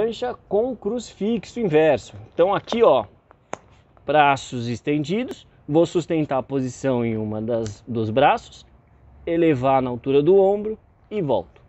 prancha com crucifixo inverso. Então aqui, ó, braços estendidos, vou sustentar a posição em uma das dos braços, elevar na altura do ombro e volto.